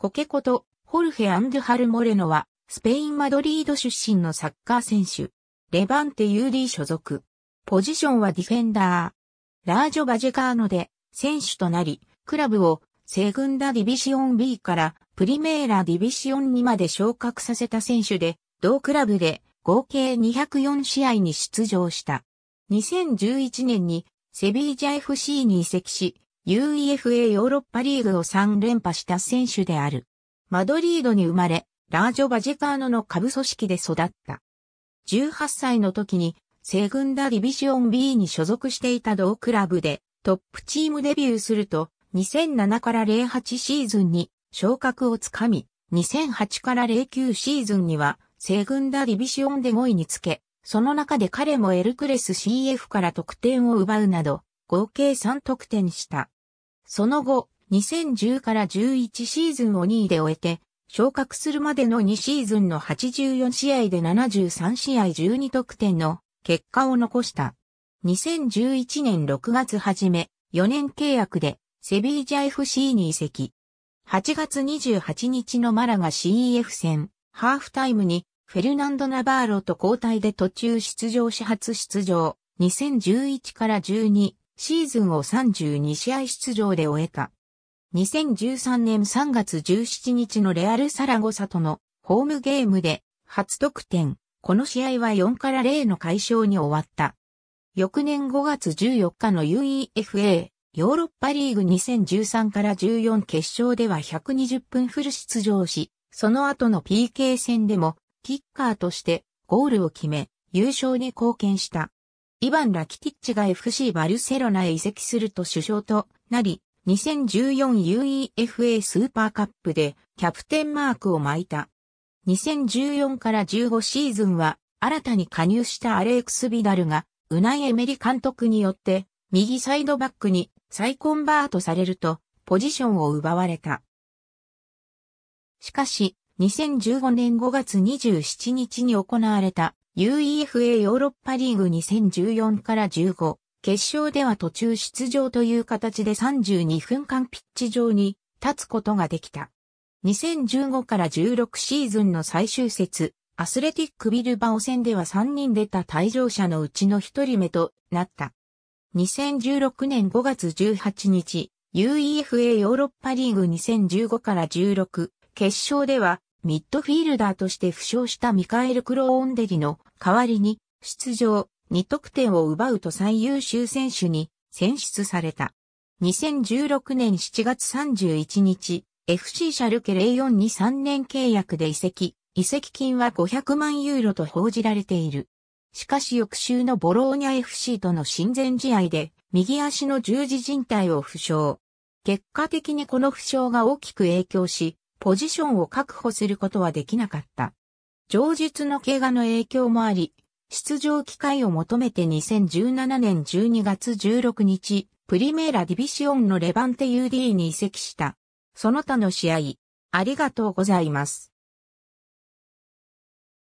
コケこと、ホルヘ・アンドゥハル・モレノは、スペイン・マドリード出身のサッカー選手。レバンテユー u ー所属。ポジションはディフェンダー。ラージョ・バジェカーノで、選手となり、クラブを、セグンダ・ディビシオン B から、プリメーラ・ディビシオン2まで昇格させた選手で、同クラブで、合計204試合に出場した。2011年に、セビージャ FC に移籍し、UEFA ヨーロッパリーグを3連覇した選手である。マドリードに生まれ、ラージョ・バジェカーノの下部組織で育った。18歳の時に、セグンダ・ディビジョン B に所属していた同クラブで、トップチームデビューすると、2007から08シーズンに昇格をつかみ、2008から09シーズンには、セグンダ・ディビジョンで5位につけ、その中で彼もエルクレス CF から得点を奪うなど、合計3得点した。その後、2010から11シーズンを2位で終えて、昇格するまでの2シーズンの84試合で73試合12得点の結果を残した。2011年6月初め、4年契約でセビージャ FC に移籍。8月28日のマラが CEF 戦、ハーフタイムにフェルナンド・ナバーロと交代で途中出場し初出場。2011から12シーズンを32試合出場で終えた。2013年3月17日のレアル・サラゴサとのホームゲームで初得点。この試合は4から0の解消に終わった。翌年5月14日の UEFA ヨーロッパリーグ2013から14決勝では120分フル出場し、その後の PK 戦でもキッカーとしてゴールを決め、優勝に貢献した。イバン・ラキティッチが FC バルセロナへ移籍すると首相となり、2014 UEFA スーパーカップでキャプテンマークを巻いた。2014から15シーズンは新たに加入したアレックス・ビダルがウナイ・エメリ監督によって右サイドバックに再コンバートされるとポジションを奪われた。しかし、2015年5月27日に行われた UEFA ヨーロッパリーグ2014から15、決勝では途中出場という形で32分間ピッチ上に立つことができた。2015から16シーズンの最終節、アスレティックビルバオ戦では3人出た退場者のうちの1人目となった。2016年5月18日、UEFA ヨーロッパリーグ2015から16、決勝ではミッドフィールダーとして負傷したミカエル・クローンデリの代わりに出場2得点を奪うと最優秀選手に選出された。2016年7月31日、FC シャルケ04に3年契約で移籍、移籍金は500万ユーロと報じられている。しかし翌週のボローニャ FC との親善試合で、右足の十字靭帯を負傷。結果的にこの負傷が大きく影響し、ポジションを確保することはできなかった。上述の怪我の影響もあり、出場機会を求めて2017年12月16日、プリメーラディビシオンのレバンテ UD に移籍した。その他の試合、ありがとうございます。